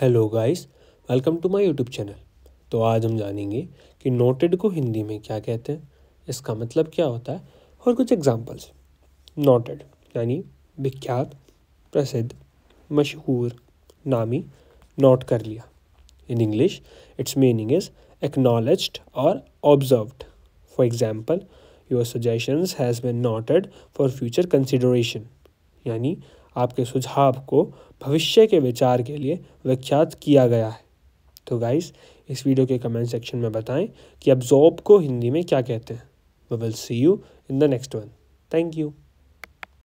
hello guys welcome to my YouTube channel तो आज हम जानेंगे कि नोटेड को हिंदी में क्या कहते हैं इसका मतलब क्या होता है और कुछ एग्जांपल्स नोटेड यानी विख्यात प्रसिद्ध मशहूर नामी नोट कर लिया in English its meaning is acknowledge और observed for example your suggestions has been noted for future consideration यानी आपके सुझाव को भविष्य के विचार के लिए विख्यात किया गया है तो गाइस इस वीडियो के कमेंट सेक्शन में बताएं कि अब जॉब को हिंदी में क्या कहते हैं we will see you in the next one thank you